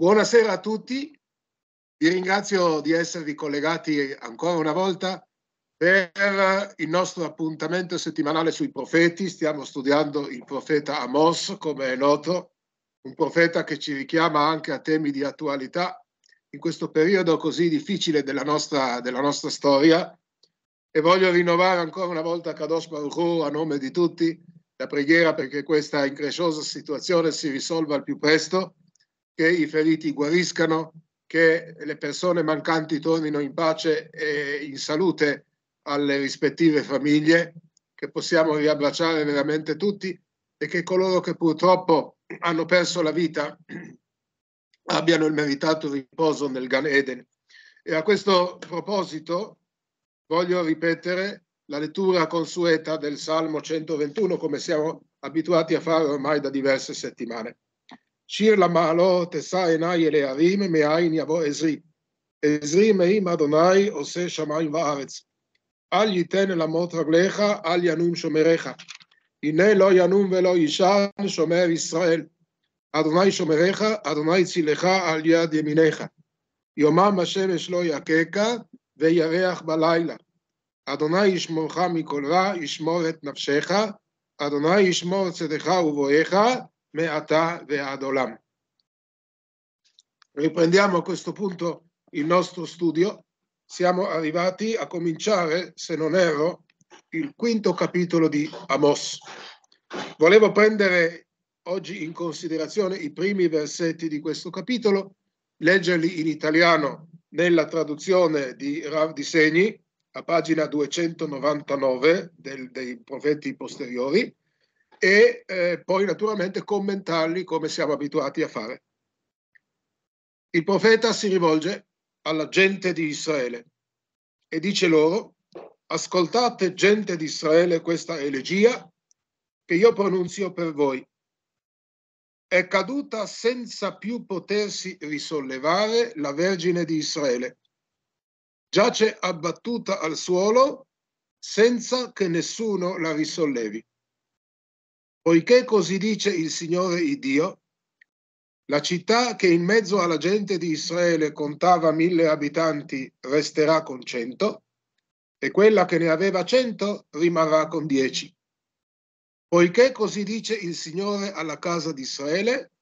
Buonasera a tutti, vi ringrazio di esservi collegati ancora una volta per il nostro appuntamento settimanale sui profeti. Stiamo studiando il profeta Amos, come è noto, un profeta che ci richiama anche a temi di attualità in questo periodo così difficile della nostra, della nostra storia. E voglio rinnovare ancora una volta a Kadosh Baruch a nome di tutti, la preghiera perché questa incresciosa situazione si risolva al più presto che i feriti guariscano, che le persone mancanti tornino in pace e in salute alle rispettive famiglie, che possiamo riabbracciare veramente tutti e che coloro che purtroppo hanno perso la vita abbiano il meritato riposo nel Gan Eden. E a questo proposito voglio ripetere la lettura consueta del Salmo 121 come siamo abituati a fare ormai da diverse settimane. שיר למעלות, אשא עיניי אל הערים, מאין יבוא עזרי. עזרי מעם אדוני עושה שמיים וארץ. אל ייתן אל אמות רגליך, אל ינום שומריך. הנה לא ינום ולא יישן, שומר ישראל. אדוני שומריך, אדוני צילך על יד ימיניך. יומם השמש לא יקקה, וירח בלילה. אדוני ישמורך מכל רע, ישמור את נפשך, אדוני ישמור צדך ובואך, me'ata ve'ad olam. Riprendiamo a questo punto il nostro studio. Siamo arrivati a cominciare, se non erro, il quinto capitolo di Amos. Volevo prendere oggi in considerazione i primi versetti di questo capitolo, leggerli in italiano nella traduzione di Rav di Segni, a pagina 299 del, dei profeti posteriori, e eh, poi naturalmente commentarli come siamo abituati a fare. Il profeta si rivolge alla gente di Israele e dice loro, ascoltate gente di Israele questa elegia che io pronunzio per voi. È caduta senza più potersi risollevare la Vergine di Israele. Giace abbattuta al suolo senza che nessuno la risollevi. Poiché così dice il Signore il Dio, la città che in mezzo alla gente di Israele contava mille abitanti resterà con cento, e quella che ne aveva cento rimarrà con dieci. Poiché così dice il Signore alla casa di Israele,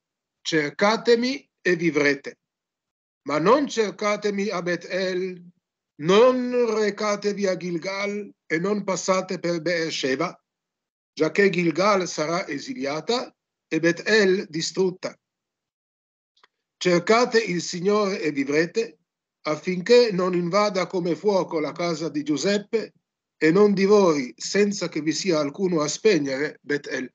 cercatemi e vivrete. Ma non cercatemi a Betel, non recatevi a Gilgal e non passate per Beersheba, già che Gilgal sarà esiliata e Bet-El distrutta. Cercate il Signore e vivrete, affinché non invada come fuoco la casa di Giuseppe e non divori senza che vi sia alcuno a spegnere Bet-El.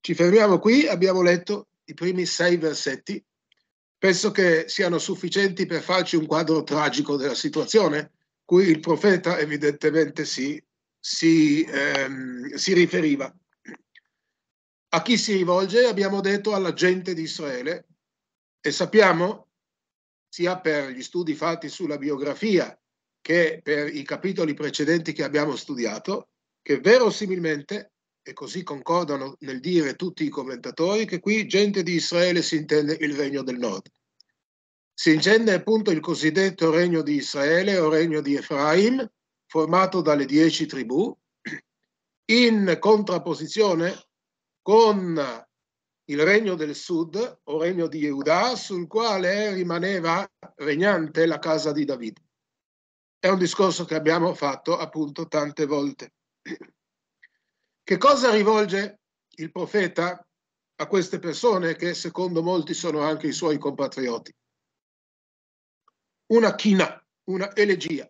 Ci fermiamo qui, abbiamo letto i primi sei versetti. Penso che siano sufficienti per farci un quadro tragico della situazione, cui il profeta evidentemente si si, ehm, si riferiva. A chi si rivolge? Abbiamo detto alla gente di Israele e sappiamo, sia per gli studi fatti sulla biografia che per i capitoli precedenti che abbiamo studiato, che verosimilmente, e così concordano nel dire tutti i commentatori, che qui gente di Israele si intende il regno del nord. Si intende appunto il cosiddetto regno di Israele o regno di Efraim, formato dalle dieci tribù, in contrapposizione con il regno del sud o regno di Judà, sul quale rimaneva regnante la casa di Davide. È un discorso che abbiamo fatto appunto tante volte. Che cosa rivolge il profeta a queste persone che secondo molti sono anche i suoi compatrioti? Una china, una elegia.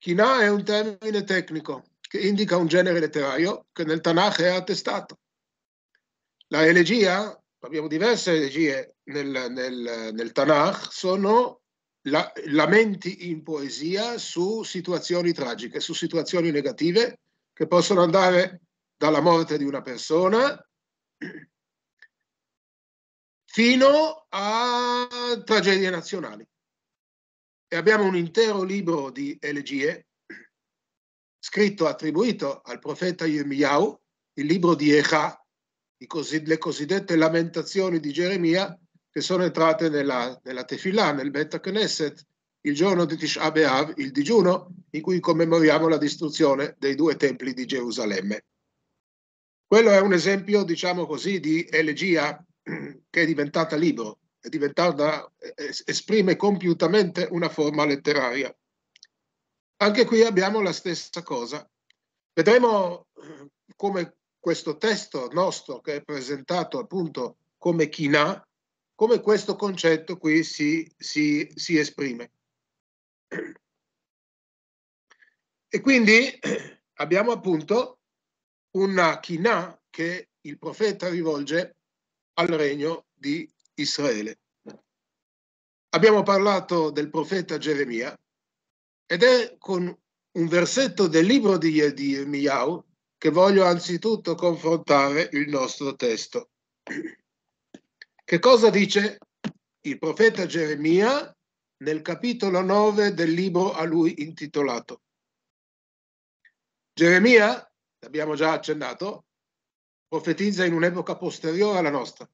Kina è un termine tecnico che indica un genere letterario che nel Tanakh è attestato. La elegia, abbiamo diverse elegie nel, nel, nel Tanakh, sono la, lamenti in poesia su situazioni tragiche, su situazioni negative che possono andare dalla morte di una persona fino a tragedie nazionali e abbiamo un intero libro di elegie scritto attribuito al profeta Yirmiyahu, il libro di Echa, le cosiddette lamentazioni di Geremia che sono entrate nella, nella Tefillah, nel Bet Knesset, il giorno di Tisha B'Av, il digiuno in cui commemoriamo la distruzione dei due templi di Gerusalemme. Quello è un esempio, diciamo così, di elegia che è diventata libro è diventata, eh, esprime compiutamente una forma letteraria. Anche qui abbiamo la stessa cosa. Vedremo eh, come questo testo nostro che è presentato appunto come Chinà, come questo concetto qui si, si, si esprime. E quindi abbiamo appunto una Chinà che il profeta rivolge al regno di Israele. Abbiamo parlato del profeta Geremia ed è con un versetto del libro di, di Yirmiyahu che voglio anzitutto confrontare il nostro testo. Che cosa dice il profeta Geremia nel capitolo 9 del libro a lui intitolato? Geremia, l'abbiamo già accennato, profetizza in un'epoca posteriore alla nostra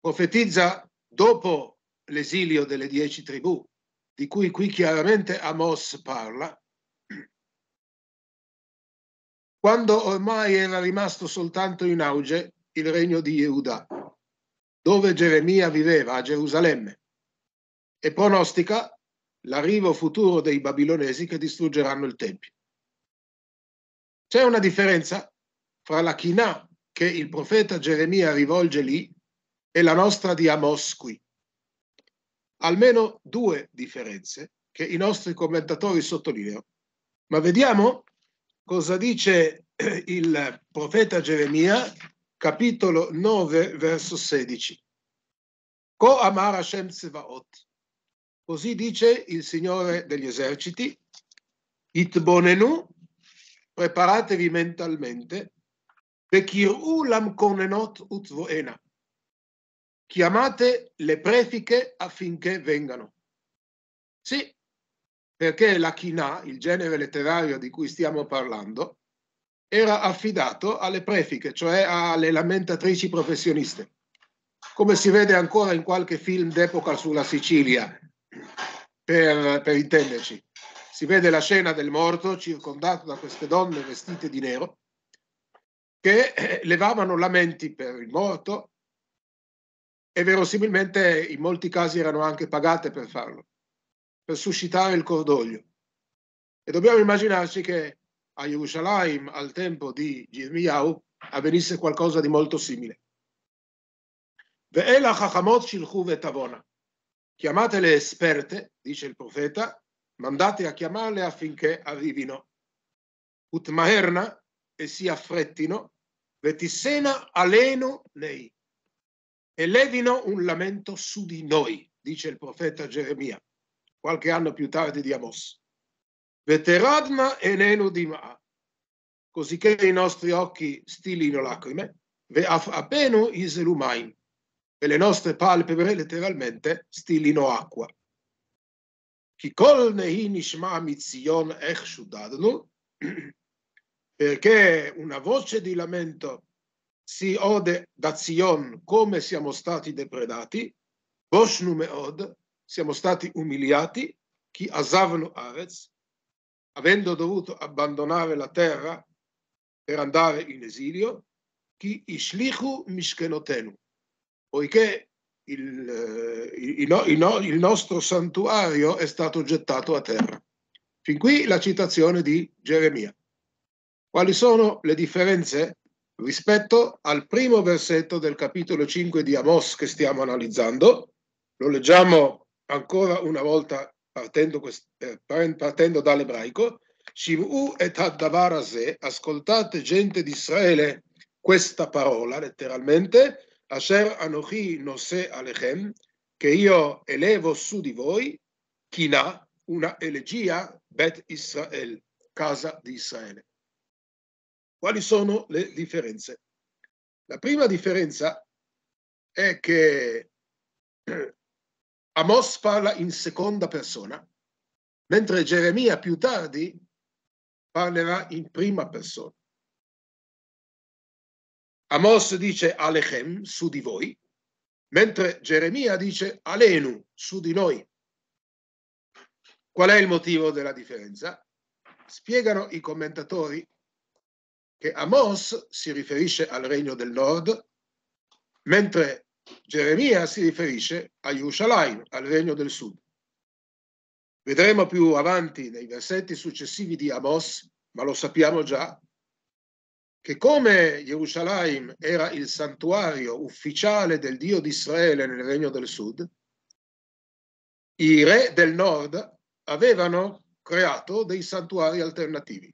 profetizza dopo l'esilio delle dieci tribù, di cui qui chiaramente Amos parla, quando ormai era rimasto soltanto in auge il regno di Yehuda, dove Geremia viveva a Gerusalemme, e pronostica l'arrivo futuro dei babilonesi che distruggeranno il Tempio. C'è una differenza fra la Chinà che il profeta Geremia rivolge lì e la nostra di Amos qui. Almeno due differenze che i nostri commentatori sottolineano. Ma vediamo cosa dice eh, il profeta Geremia, capitolo 9, verso 16. Ko amar Hashem Sevaot. Così dice il Signore degli eserciti, Itbonenu, preparatevi mentalmente, Bekir'u lamkonenot utvoena chiamate le prefiche affinché vengano. Sì, perché la Chinà, il genere letterario di cui stiamo parlando, era affidato alle prefiche, cioè alle lamentatrici professioniste, come si vede ancora in qualche film d'epoca sulla Sicilia, per, per intenderci. Si vede la scena del morto circondato da queste donne vestite di nero che levavano lamenti per il morto, e verosimilmente in molti casi erano anche pagate per farlo, per suscitare il cordoglio. E dobbiamo immaginarci che a Jerusalem al tempo di Girmiyahu avvenisse qualcosa di molto simile. Chiamate le esperte, dice il profeta, mandate a chiamarle affinché arrivino. Utmaherna e si affrettino, vetisena aleno nei e levino un lamento su di noi, dice il profeta Geremia, qualche anno più tardi di Amos. Veteradna e nenu di ma, cosicché i nostri occhi stilino lacrime, ve afapenu iselumain, e le nostre palpebre letteralmente stilino acqua. Chi col nehi nishma mitzion ech shudadnu, perché una voce di lamento si ode da Zion come siamo stati depredati, Boshnu Meod, siamo stati umiliati, chi Asavnu Arez, avendo dovuto abbandonare la terra per andare in esilio, chi Ishlichu Mishkenotenu, poiché il, eh, il, il, il nostro santuario è stato gettato a terra. Fin qui la citazione di Geremia. Quali sono le differenze rispetto al primo versetto del capitolo 5 di Amos che stiamo analizzando. Lo leggiamo ancora una volta partendo, eh, partendo dall'ebraico. Shiv'u et Hadavarazeh, ascoltate gente di Israele questa parola letteralmente, Asher Anochi Nose Alechem, che io elevo su di voi, Kina, una elegia, Bet Israel, casa di Israele. Quali sono le differenze? La prima differenza è che Amos parla in seconda persona, mentre Geremia più tardi parlerà in prima persona. Amos dice Alechem su di voi, mentre Geremia dice Alenu su di noi. Qual è il motivo della differenza? Spiegano i commentatori che Amos si riferisce al regno del nord, mentre Geremia si riferisce a Yerushalayim, al regno del sud. Vedremo più avanti nei versetti successivi di Amos, ma lo sappiamo già, che come Gerusalemme era il santuario ufficiale del Dio di Israele nel regno del sud, i re del nord avevano creato dei santuari alternativi.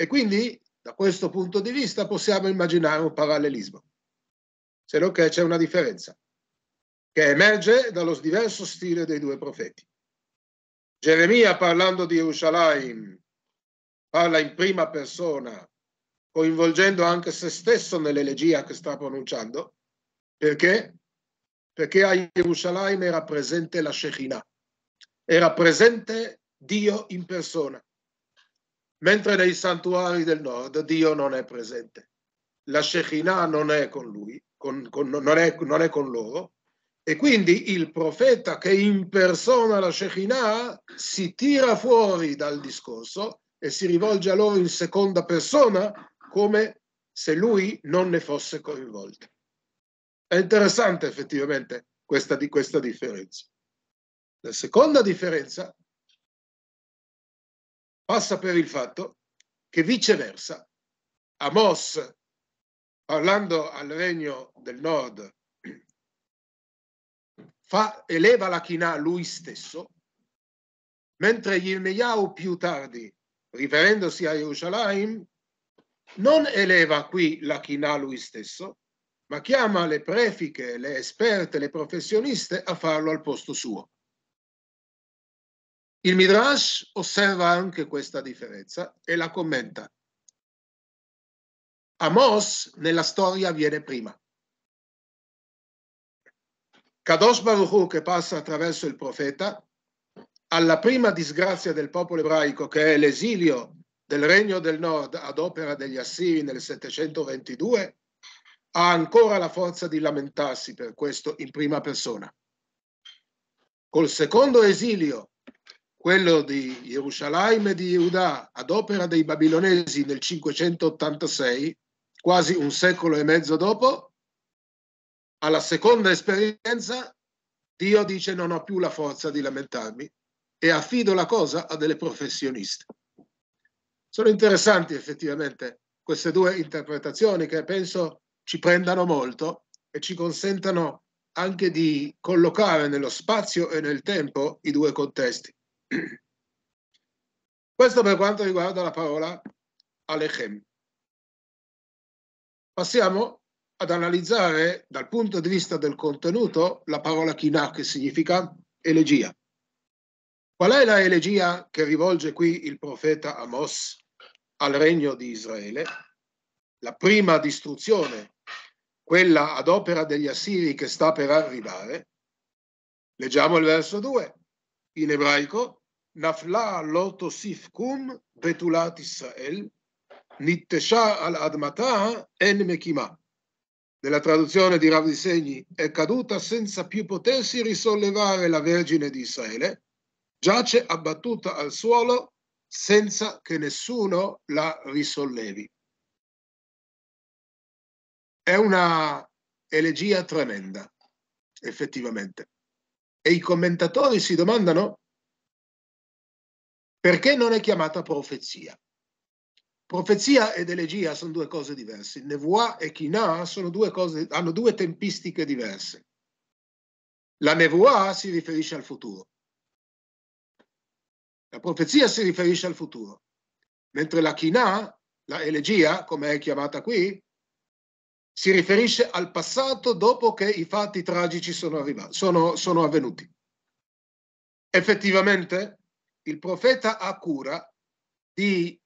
E quindi da questo punto di vista possiamo immaginare un parallelismo, se non che c'è una differenza che emerge dallo diverso stile dei due profeti. Geremia parlando di Yerushalayim parla in prima persona, coinvolgendo anche se stesso nell'elegia che sta pronunciando, perché? Perché a Yerushalayim era presente la Shekinah, era presente Dio in persona mentre nei santuari del nord Dio non è presente. La Shekinah non è con lui, con, con, non, è, non, è, con loro, e quindi il profeta che impersona la Shekinah si tira fuori dal discorso e si rivolge a loro in seconda persona come se lui non ne fosse coinvolto. È interessante effettivamente questa, questa differenza. La seconda differenza passa per il fatto che viceversa Amos, parlando al regno del nord, fa, eleva la Chinà lui stesso, mentre Yirmeyahu più tardi, riferendosi a Jerusalem, non eleva qui la Chinà lui stesso, ma chiama le prefiche, le esperte, le professioniste a farlo al posto suo. Il Midrash osserva anche questa differenza e la commenta. Amos nella storia viene prima. Kadosh Baruch Hu che passa attraverso il profeta, alla prima disgrazia del popolo ebraico che è l'esilio del Regno del Nord ad opera degli Assiri nel 722, ha ancora la forza di lamentarsi per questo in prima persona. Col secondo esilio quello di Gerusalemme e di Judà ad opera dei babilonesi nel 586, quasi un secolo e mezzo dopo, alla seconda esperienza Dio dice non ho più la forza di lamentarmi e affido la cosa a delle professioniste. Sono interessanti effettivamente queste due interpretazioni che penso ci prendano molto e ci consentano anche di collocare nello spazio e nel tempo i due contesti. Questo per quanto riguarda la parola Alechem. Passiamo ad analizzare dal punto di vista del contenuto la parola Kinah, che significa elegia. Qual è la elegia che rivolge qui il profeta Amos al regno di Israele? La prima distruzione, quella ad opera degli Assiri che sta per arrivare. Leggiamo il verso 2 in ebraico נפלה לא תוסיף קום בתולת ישראל, nittesha al admatah en mekimah. Nella traduzione di Rav di Segni è caduta senza più potersi risollevare la Vergine di Israele, giace abbattuta al suolo senza che nessuno la risollevi. È una elegia tremenda, effettivamente. E i commentatori si domandano perché non è chiamata profezia? Profezia ed elegia sono due cose diverse. Nevoa e Kina due cose, hanno due tempistiche diverse. La nevoa si riferisce al futuro. La profezia si riferisce al futuro, mentre la Kina, la elegia, come è chiamata qui, si riferisce al passato dopo che i fatti tragici sono, arrivati, sono, sono avvenuti. Effettivamente, il profeta ha cura di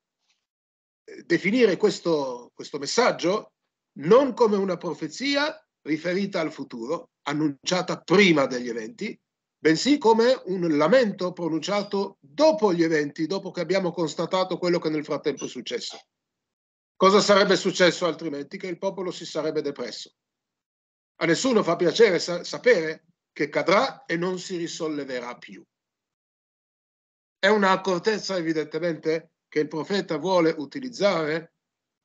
eh, definire questo, questo messaggio non come una profezia riferita al futuro, annunciata prima degli eventi, bensì come un lamento pronunciato dopo gli eventi, dopo che abbiamo constatato quello che nel frattempo è successo. Cosa sarebbe successo altrimenti? Che il popolo si sarebbe depresso. A nessuno fa piacere sa- sapere che cadrà e non si risolleverà più. È un'accortezza evidentemente che il profeta vuole utilizzare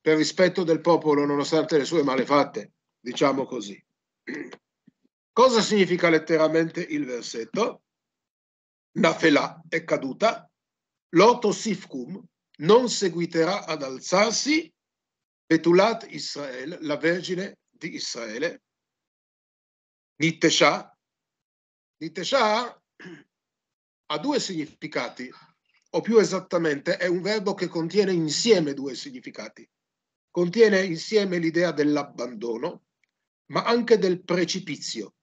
per rispetto del popolo nonostante le sue malefatte, diciamo così. Cosa significa letteralmente il versetto? Nafelà è caduta, Loto Sifkum non seguiterà ad alzarsi, Betulat Israel, la Vergine di Israele, Nittesha. Nittesha ha due significati, o più esattamente è un verbo che contiene insieme due significati. Contiene insieme l'idea dell'abbandono, ma anche del precipizio.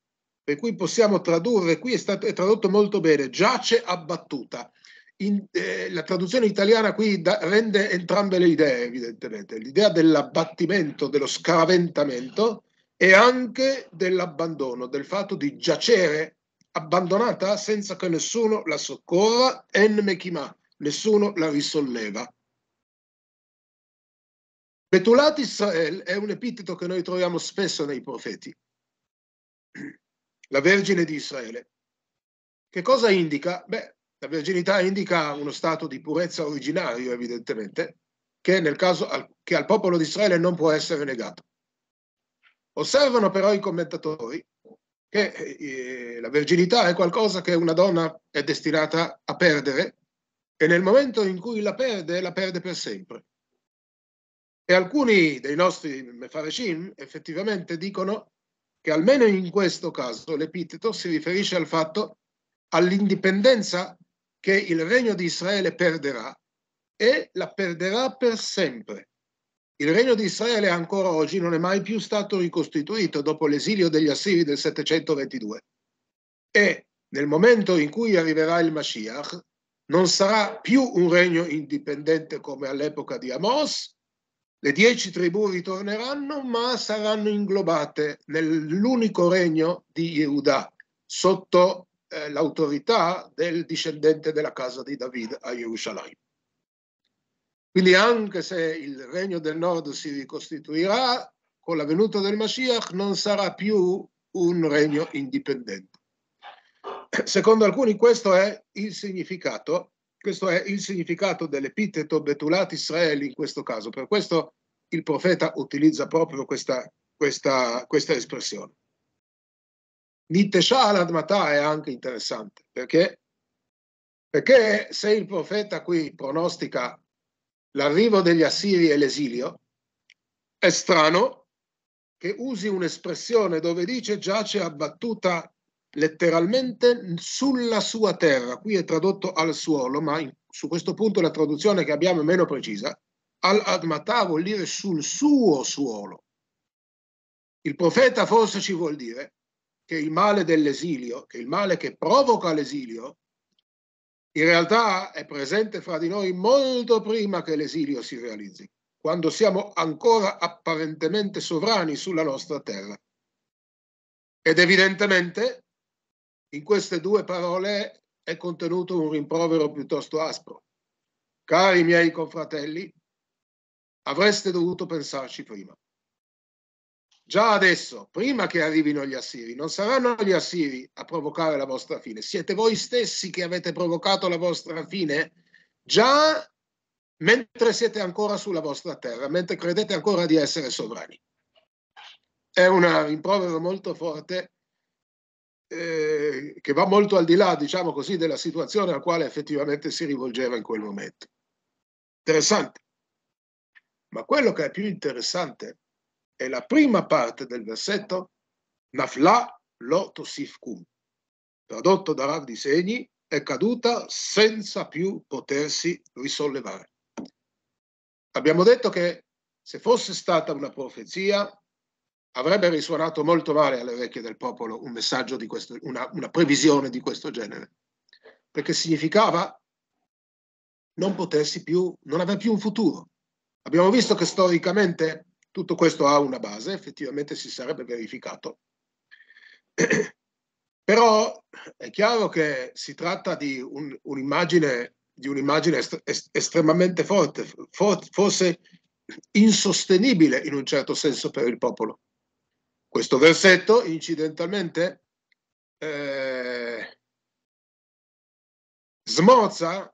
Per cui possiamo tradurre, qui è, stato, è tradotto molto bene, giace abbattuta. In, eh, la traduzione italiana qui da, rende entrambe le idee, evidentemente, l'idea dell'abbattimento, dello scaraventamento e anche dell'abbandono, del fatto di giacere abbandonata senza che nessuno la soccorra, en mechimah, nessuno la risolleva. Betulat Israel è un epiteto che noi troviamo spesso nei profeti, la Vergine di Israele. Che cosa indica? Beh, la verginità indica uno stato di purezza originario, evidentemente, che, nel caso al, che al popolo di Israele non può essere negato. Osservano però i commentatori che eh, la verginità è qualcosa che una donna è destinata a perdere e nel momento in cui la perde, la perde per sempre. E alcuni dei nostri mefareshim effettivamente dicono che almeno in questo caso l'epiteto si riferisce al fatto all'indipendenza che il regno di Israele perderà e la perderà per sempre. Il regno di Israele ancora oggi non è mai più stato ricostituito dopo l'esilio degli Assiri del 722 e nel momento in cui arriverà il Mashiach non sarà più un regno indipendente come all'epoca di Amos, le dieci tribù ritorneranno ma saranno inglobate nell'unico regno di Yehuda sotto eh, l'autorità del discendente della casa di David a Gerusalemme. Quindi anche se il regno del nord si ricostituirà, con la venuta del Mashiach non sarà più un regno indipendente. Secondo alcuni questo è il significato, questo è il significato dell'epiteto Betulat Israel in questo caso. Per questo il profeta utilizza proprio questa, questa, questa espressione. Nitesha al-Admatà è anche interessante, perché? Perché se il profeta qui pronostica l'arrivo degli Assiri e l'esilio, è strano che usi un'espressione dove dice giace abbattuta letteralmente sulla sua terra, qui è tradotto al suolo, ma in, su questo punto la traduzione che abbiamo è meno precisa, al-admatà vuol dire sul suo suolo. Il profeta forse ci vuol dire che il male dell'esilio, che il male che provoca l'esilio, in realtà è presente fra di noi molto prima che l'esilio si realizzi, quando siamo ancora apparentemente sovrani sulla nostra terra. Ed evidentemente in queste due parole è contenuto un rimprovero piuttosto aspro. Cari miei confratelli, avreste dovuto pensarci prima. Già adesso, prima che arrivino gli assiri, non saranno gli assiri a provocare la vostra fine, siete voi stessi che avete provocato la vostra fine già mentre siete ancora sulla vostra terra, mentre credete ancora di essere sovrani. È una rimprovera molto forte eh, che va molto al di là, diciamo così, della situazione alla quale effettivamente si rivolgeva in quel momento. Interessante. Ma quello che è più interessante è la prima parte del versetto Nafla lo tosifkum, tradotto da Rav di Segni, è caduta senza più potersi risollevare. Abbiamo detto che se fosse stata una profezia, avrebbe risuonato molto male alle orecchie del popolo un messaggio di questo, una, una previsione di questo genere, perché significava non potersi più, non avere più un futuro. Abbiamo visto che storicamente tutto questo ha una base, effettivamente si sarebbe verificato. Però è chiaro che si tratta di un'immagine, di un'immagine est- estremamente forte, for- forse insostenibile in un certo senso per il popolo. Questo versetto incidentalmente eh, smorza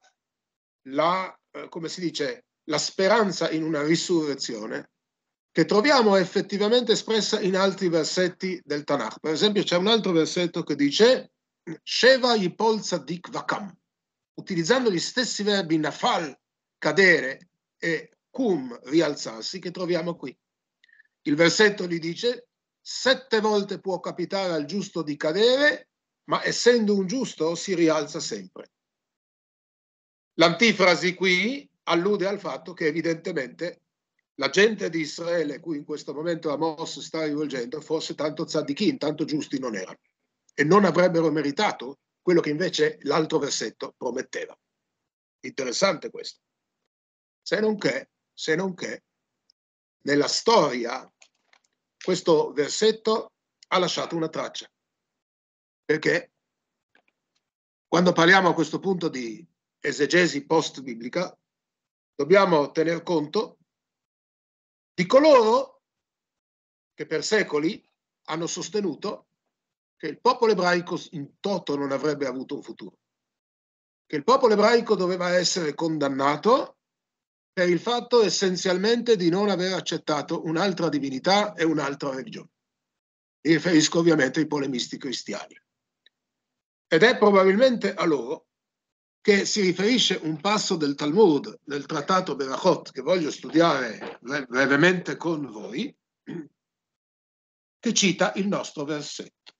la, eh, come si dice, la speranza in una risurrezione che troviamo effettivamente espressa in altri versetti del Tanakh. Per esempio c'è un altro versetto che dice Sheva Yipolza Dik Vakam, utilizzando gli stessi verbi nafal, cadere, e kum, rialzarsi, che troviamo qui. Il versetto gli dice sette volte può capitare al giusto di cadere, ma essendo un giusto si rialza sempre. L'antifrasi qui allude al fatto che evidentemente la gente di Israele, cui in questo momento Amos sta rivolgendo, forse tanto tzaddichim, tanto giusti non erano e non avrebbero meritato quello che invece l'altro versetto prometteva. Interessante questo. Se non che, se non che, nella storia questo versetto ha lasciato una traccia. Perché quando parliamo a questo punto di esegesi post-biblica, dobbiamo tener conto di coloro che per secoli hanno sostenuto che il popolo ebraico in toto non avrebbe avuto un futuro, che il popolo ebraico doveva essere condannato per il fatto essenzialmente di non aver accettato un'altra divinità e un'altra religione. Mi riferisco ovviamente ai polemisti cristiani. Ed è probabilmente a loro che si riferisce a un passo del Talmud, del trattato Berachot, che voglio studiare brevemente con voi, che cita il nostro versetto.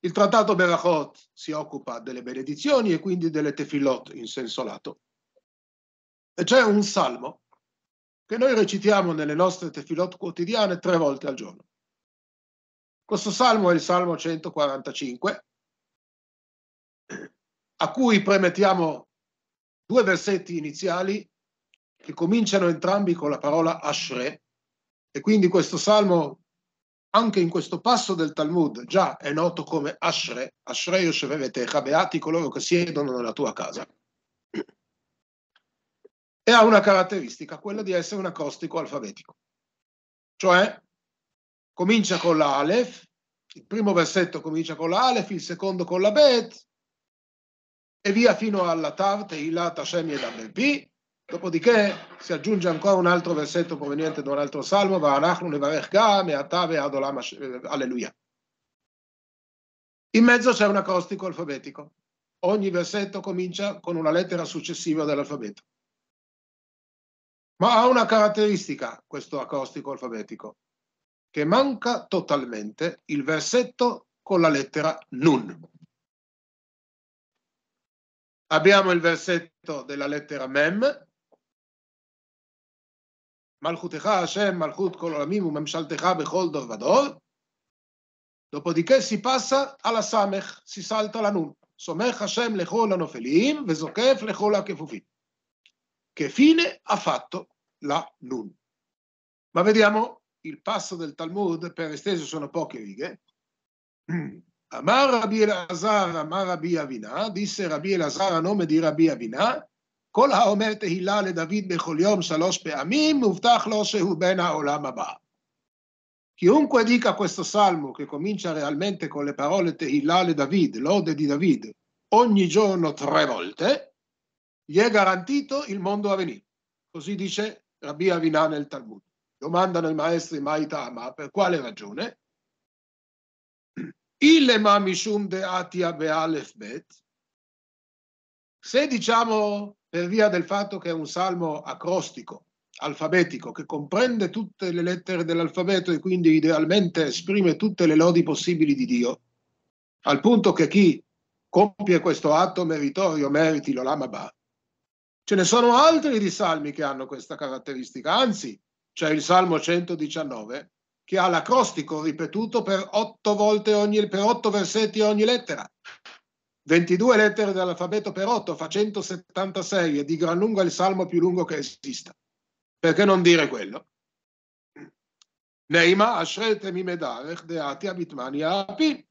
Il trattato Berachot si occupa delle benedizioni e quindi delle tefillot in senso lato. E c'è un salmo che noi recitiamo nelle nostre tefillot quotidiane tre volte al giorno. Questo salmo è il salmo 145, a cui premettiamo due versetti iniziali che cominciano entrambi con la parola Ashre e quindi questo salmo anche in questo passo del Talmud già è noto come Ashre, Ashre Yoshevevetecha, beati coloro che siedono nella tua casa. E ha una caratteristica, quella di essere un acrostico alfabetico. Cioè, comincia con la Aleph, il primo versetto comincia con la Aleph, il secondo con la Bet, e via fino alla Tav, Teilat, Hashem ed Abelpi. Dopodiché si aggiunge ancora un altro versetto proveniente da un altro salmo, Va'anachnu nevarech gam e Atave adolam eh, alleluia. In mezzo c'è un acrostico alfabetico. Ogni versetto comincia con una lettera successiva dell'alfabeto. Ma ha una caratteristica questo acrostico alfabetico, che manca totalmente il versetto con la lettera nun. Abbiamo il versetto della lettera Mem. Malchutecha Hashem, Malchut Kololamim, Memshaltecha Bechol Vador. Dopodiché si passa alla Samech, si salta la Nun. Somech Hashem Lechol Anofelim, Vezokef Lechol Akefufim. Che fine ha fatto la Nun? Ma vediamo il passo del Talmud, per esteso sono poche righe. Amar Rabbi Elazar, Amar Rabbi Avinah, disse Rabbi Elazar a nome di Rabbi Avinah, כל האומר תהילה לדוד בכל יום שלוש פעמים, מובטח לו שהוא בן העולם הבא. Chiunque dica questo salmo, che comincia realmente con le parole Tehillah le David, lode di David, ogni giorno tre volte, gli è garantito il mondo a venire. Così dice Rabbi Avinah nel Talmud. Domandano i maestri Maitama per quale ragione? Ilema mishum de atia bealef bet. Se diciamo per via del fatto che è un salmo acrostico, alfabetico, che comprende tutte le lettere dell'alfabeto e quindi idealmente esprime tutte le lodi possibili di Dio, al punto che chi compie questo atto meritorio meriti l'olamabah, Ce ne sono altri di salmi che hanno questa caratteristica, anzi c'è il Salmo 119 che ha l'acrostico ripetuto per otto, volte ogni, per otto versetti ogni lettera. 22 lettere dell'alfabeto per 8 fa 176 e di gran lunga il salmo più lungo che esista. Perché non dire quello? Neima ashrete mimedarech deati abitmani api.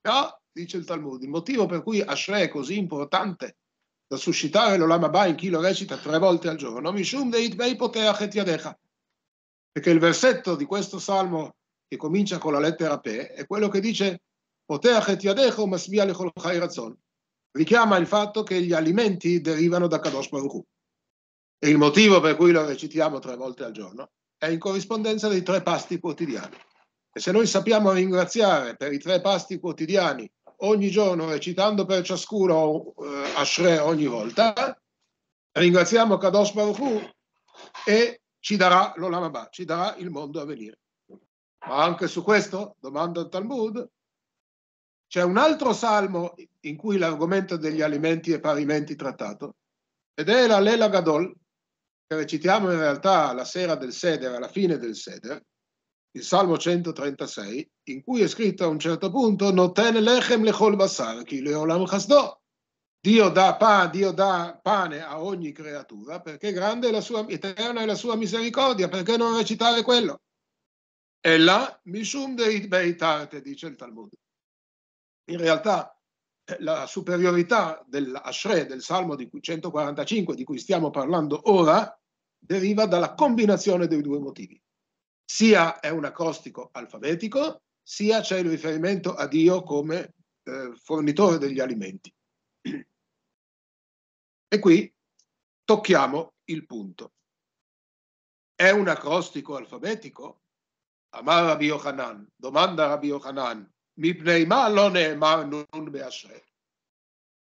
No, ah, dice il Talmud, il motivo per cui Ashre è così importante da suscitare l'olama ba in chi lo recita tre volte al giorno, mishum deit bei poteach et yadecha perché il versetto di questo salmo che comincia con la lettera P è quello che dice richiama il fatto che gli alimenti derivano da Kadosh Baruch Hu. E il motivo per cui lo recitiamo tre volte al giorno è in corrispondenza dei tre pasti quotidiani. E se noi sappiamo ringraziare per i tre pasti quotidiani ogni giorno recitando per ciascuno eh, Ashre ogni volta, ringraziamo Kadosh Baruch Hu e ci darà l'Olamabà, ci darà il mondo a venire. Ma anche su questo, domanda al Talmud, c'è un altro salmo in cui l'argomento degli alimenti è parimenti trattato, ed è la Lela Gadol, che recitiamo in realtà la sera del Seder, alla fine del Seder, il Salmo 136, in cui è scritto a un certo punto Noten lechem lechol basar ki leolam chasdo, Dio dà, pan, Dio dà, pane a ogni creatura perché grande è la sua, eterna è la sua misericordia, perché non recitare quello? E là, Mishum Beitarte, dice il Talmud. In realtà eh, la superiorità dell'Ashre, del Salmo di 145 di cui stiamo parlando ora, deriva dalla combinazione dei due motivi. Sia è un acrostico alfabetico, sia c'è il riferimento a Dio come eh, fornitore degli alimenti. E qui tocchiamo il punto. È un acrostico alfabetico? Amar Rabbi Yohanan, domanda Rabbi Yohanan, Mipnei ma lo neemar nun beasher.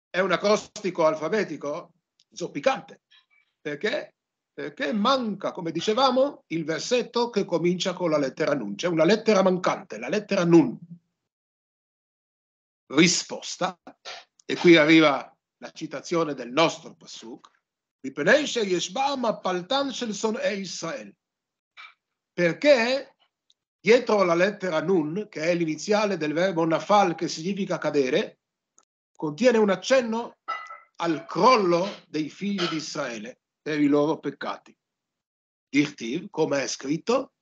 È un acrostico alfabetico zoppicante, perché? Perché manca, come dicevamo, il versetto che comincia con la lettera nun. C'è una lettera mancante, la lettera nun. Risposta, e qui arriva la citazione del nostro Pasuk, perché dietro la lettera Nun, che è l'iniziale del verbo nafal, che significa cadere, contiene un accenno al crollo dei figli di Israele per i loro peccati. Dirtiv, come è scritto,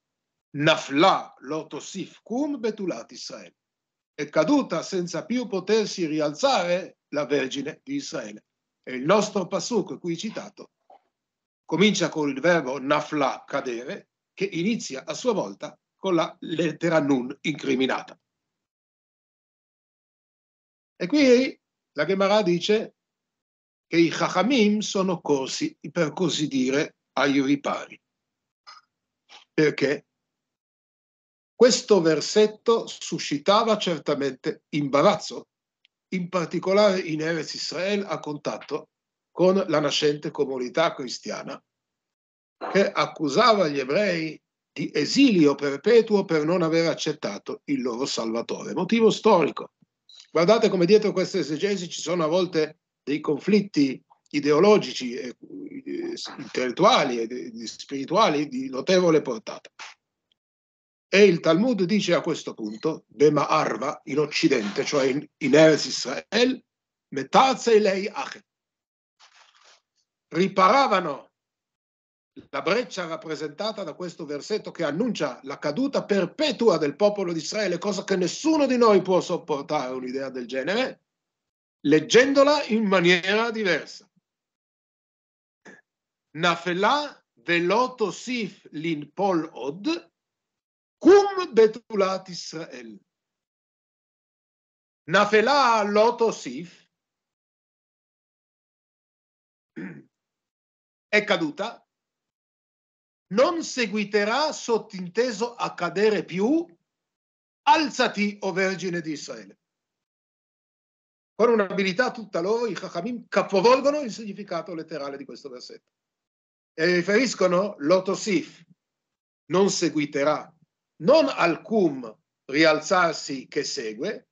Nafla lotosif cum betulat Israele. È caduta senza più potersi rialzare la Vergine di Israele. E il nostro passuco qui citato comincia con il verbo nafla, cadere, che inizia a sua volta con la lettera nun incriminata. E qui la Gemara dice che i Chachamim sono corsi, per così dire, ai ripari. Perché questo versetto suscitava certamente imbarazzo in particolare in Eretz Israel, a contatto con la nascente comunità cristiana che accusava gli ebrei di esilio perpetuo per non aver accettato il loro salvatore. Motivo storico. Guardate come dietro queste esegesi ci sono a volte dei conflitti ideologici, eh, eh, intellettuali e spirituali di notevole portata. E il Talmud dice a questo punto, Bema Arva, in Occidente, cioè in, in Eretz Israel, Metazei lei achet. Riparavano la breccia rappresentata da questo versetto che annuncia la caduta perpetua del popolo di Israele, cosa che nessuno di noi può sopportare un'idea del genere, leggendola in maniera diversa. Nafelah velotosif linpol od Cum betulat Israel. Nafela lo tosif. È caduta. Non seguiterà sottinteso a cadere più. Alzati, o Vergine di Israele. Con un'abilità tutta loro, i Chachamim capovolgono il significato letterale di questo versetto. E riferiscono l'otosif, non seguiterà non al cum rialzarsi che segue,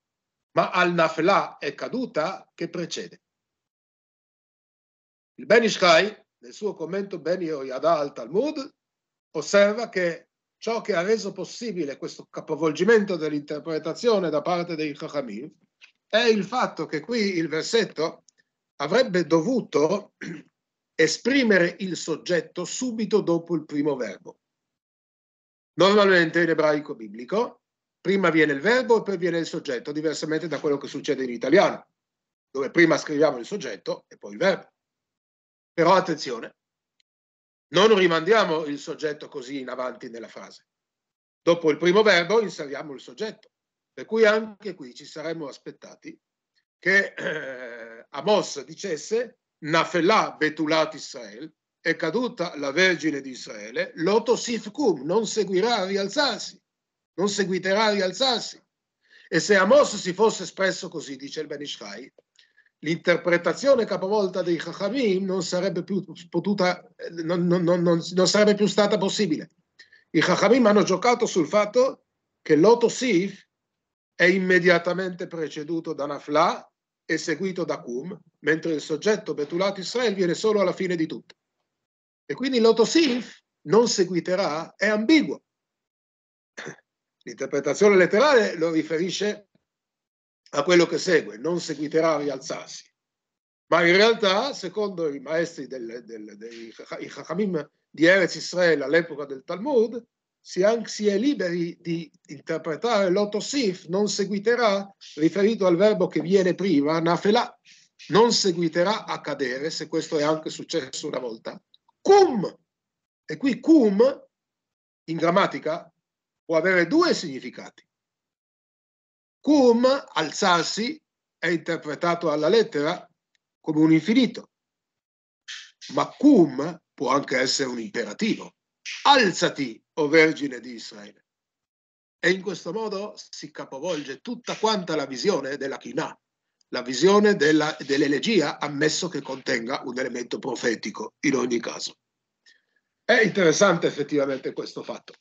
ma al nafla è caduta che precede. Il Ben Ishkai, nel suo commento Ben Yoyada al Talmud, osserva che ciò che ha reso possibile questo capovolgimento dell'interpretazione da parte dei Chachamim è il fatto che qui il versetto avrebbe dovuto esprimere il soggetto subito dopo il primo verbo normalmente in ebraico biblico, prima viene il verbo e poi viene il soggetto, diversamente da quello che succede in italiano, dove prima scriviamo il soggetto e poi il verbo. Però attenzione, non rimandiamo il soggetto così in avanti nella frase. Dopo il primo verbo inseriamo il soggetto. Per cui anche qui ci saremmo aspettati che eh, Amos dicesse Nafelà betulat Israel, è caduta la Vergine di Israele, l'otosif cum, non seguirà a rialzarsi, non seguiterà a rialzarsi. E se Amos si fosse espresso così, dice il Benishai, l'interpretazione capovolta dei Chachamim non sarebbe più potuta, non, non, non, non sarebbe più stata possibile. I Chachamim hanno giocato sul fatto che loto sif è immediatamente preceduto da Nafla e seguito da Qum, mentre il soggetto Betulato Israele viene solo alla fine di tutto. E quindi l'autosinf non seguiterà è ambiguo. L'interpretazione letterale lo riferisce a quello che segue, non seguiterà a rialzarsi. Ma in realtà, secondo i maestri del, del, dei Chachamim di Erez Israele all'epoca del Talmud, si, è liberi di interpretare l'autosif, non seguiterà, riferito al verbo che viene prima, nafelà, non seguiterà a cadere, se questo è anche successo una volta, cum. E qui cum in grammatica può avere due significati. Cum, alzarsi, è interpretato alla lettera come un infinito, ma cum può anche essere un imperativo. Alzati, o Vergine di Israele. E in questo modo si capovolge tutta quanta la visione della Chinà, la visione dell'elegia, ammesso che contenga un elemento profetico in ogni caso. È interessante effettivamente questo fatto.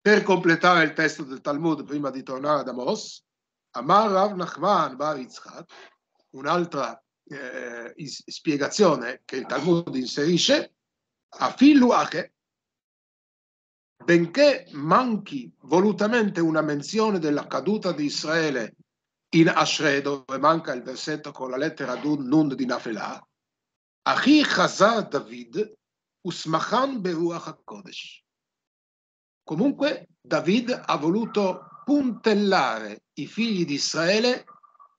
Per completare il testo del Talmud, prima di tornare ad Amos, Amar Rav Nachman Bar Yitzchak, un'altra eh, spiegazione che il Talmud inserisce, a Afiluache, benché manchi volutamente una menzione della caduta di Israele in Ashre, dove manca il versetto con la lettera Dun Nun di Nafelah, Achi Chazar David Usmachan Beruach kodesh. Comunque David ha voluto puntellare i figli di Israele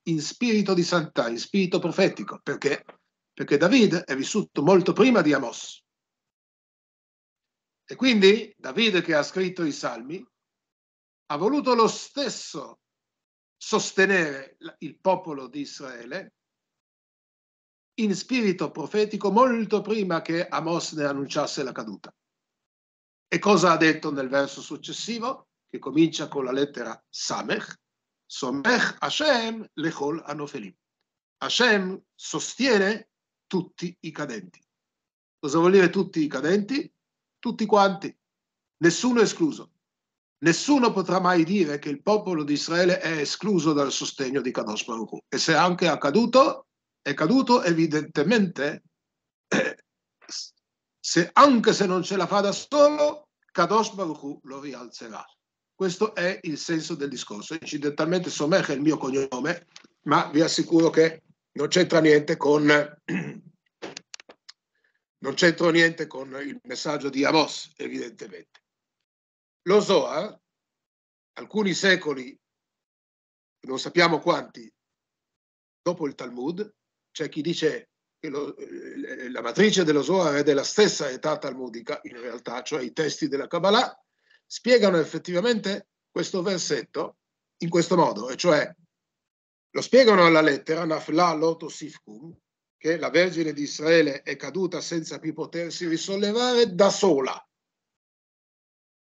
in spirito di santità, in spirito profetico, perché? Perché David è vissuto molto prima di Amos. E quindi David, che ha scritto i salmi ha voluto lo stesso sostenere il popolo di Israele in spirito profetico molto prima che Amos ne annunciasse la caduta. E cosa ha detto nel verso successivo, che comincia con la lettera Samech? Somech Hashem lechol anofelim. Hashem sostiene tutti i cadenti. Cosa vuol dire tutti i cadenti? Tutti quanti, nessuno escluso. Nessuno potrà mai dire che il popolo di Israele è escluso dal sostegno di Kadosh Baruch E se anche è accaduto, è caduto evidentemente, eh, se anche se non ce la fa da solo, Kadosh Baruch lo rialzerà. Questo è il senso del discorso. Incidentalmente Somech è il mio cognome, ma vi assicuro che non c'entra niente con, non niente con il messaggio di Amos, evidentemente. Lo Zohar, eh? alcuni secoli, non sappiamo quanti, dopo il Talmud, c'è chi dice che lo, eh, la matrice dello Zohar è della stessa età talmudica, in realtà, cioè i testi della Kabbalah, spiegano effettivamente questo versetto in questo modo, e cioè lo spiegano alla lettera, Nafla Lotosifkum, che la Vergine di Israele è caduta senza più potersi risollevare da sola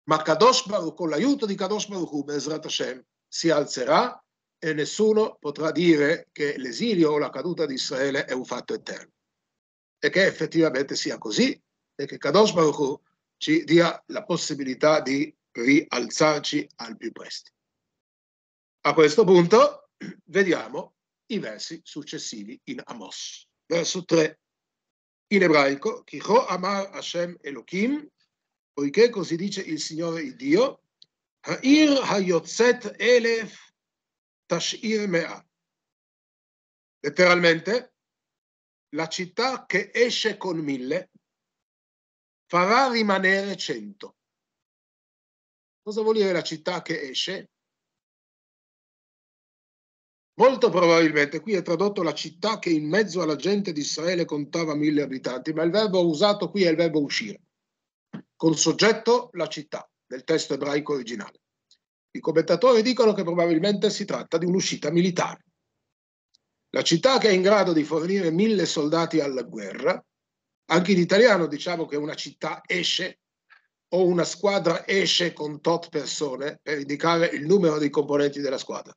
ma Kadosh Baruch, con l'aiuto di Kadosh Baruch Hu, Bezrat Hashem, si alzerà e nessuno potrà dire che l'esilio o la caduta di Israele è un fatto eterno. E che effettivamente sia così, e che Kadosh Baruch Hu ci dia la possibilità di rialzarci al più presto. A questo punto vediamo i versi successivi in Amos. Verso 3. In ebraico, Kicho Amar Hashem Elohim poiché così dice il Signore Dio, Ha'ir hayotzet elef tash'ir mea. Letteralmente, la città che esce con mille farà rimanere cento. Cosa vuol dire la città che esce? Molto probabilmente, qui è tradotto la città che in mezzo alla gente di Israele contava mille abitanti, ma il verbo usato qui è il verbo uscire con soggetto la città del testo ebraico originale. I commentatori dicono che probabilmente si tratta di un'uscita militare. La città che è in grado di fornire mille soldati alla guerra, anche in italiano diciamo che una città esce o una squadra esce con tot persone per indicare il numero dei componenti della squadra.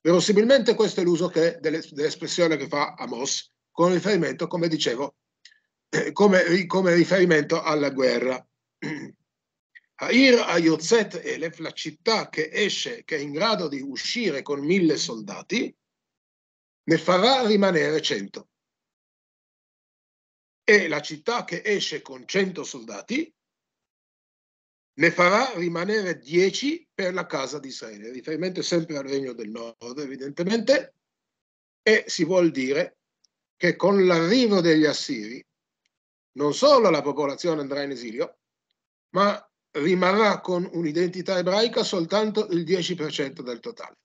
Verosimilmente questo è l'uso dell'espressione che fa Amos con riferimento, come dicevo, eh, come, come, riferimento alla guerra. Air a Yozet Elef, la città che esce, che è in grado di uscire con mille soldati, ne farà rimanere cento. E la città che esce con cento soldati ne farà rimanere dieci per la casa di Israele. riferimento sempre al regno del nord, evidentemente, e si vuol dire che con l'arrivo degli Assiri non solo la popolazione andrà in esilio, ma rimarrà con un'identità ebraica soltanto il 10% del totale.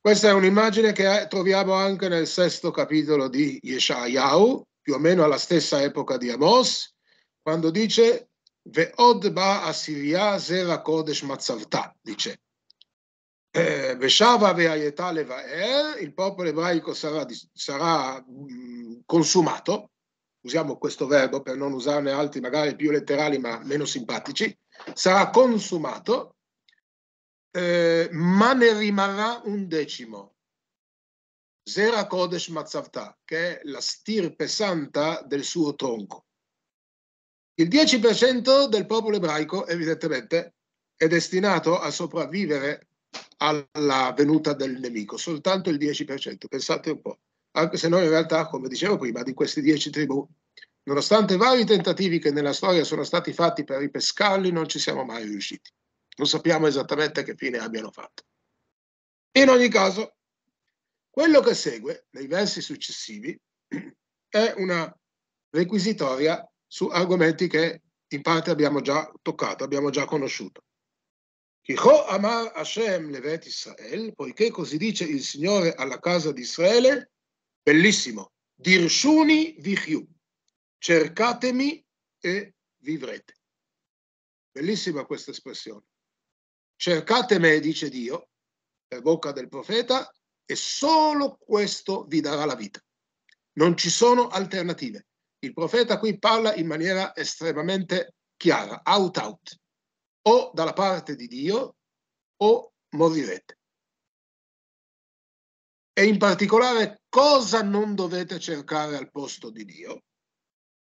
Questa è un'immagine che eh, troviamo anche nel sesto capitolo di Yeshayahu, più o meno alla stessa epoca di Amos, quando dice Ve'od ba Asiria zera kodesh mazzavta, dice eh, Veshava ve'ayetà levaer, il popolo ebraico sarà, sarà mm, consumato, usiamo questo verbo per non usarne altri magari più letterali ma meno simpatici, sarà consumato, eh, ma ne rimarrà un decimo. Zera Kodesh Mazzavta, che è la stirpe santa del suo tronco. Il 10% del popolo ebraico, evidentemente, è destinato a sopravvivere alla venuta del nemico, soltanto il 10%, pensate un po' anche se noi in realtà, come dicevo prima, di queste dieci tribù, nonostante vari tentativi che nella storia sono stati fatti per ripescarli, non ci siamo mai riusciti. Non sappiamo esattamente che fine abbiano fatto. In ogni caso, quello che segue nei versi successivi è una requisitoria su argomenti che in parte abbiamo già toccato, abbiamo già conosciuto. Chicho amar Hashem levet Israel, poiché così dice il Signore alla casa di Israele, Bellissimo. Dirshuni vichiu. Cercatemi e vivrete. Bellissima questa espressione. Cercate me, dice Dio, per bocca del profeta, e solo questo vi darà la vita. Non ci sono alternative. Il profeta qui parla in maniera estremamente chiara, out out, o dalla parte di Dio o morirete. E in particolare cosa non dovete cercare al posto di Dio?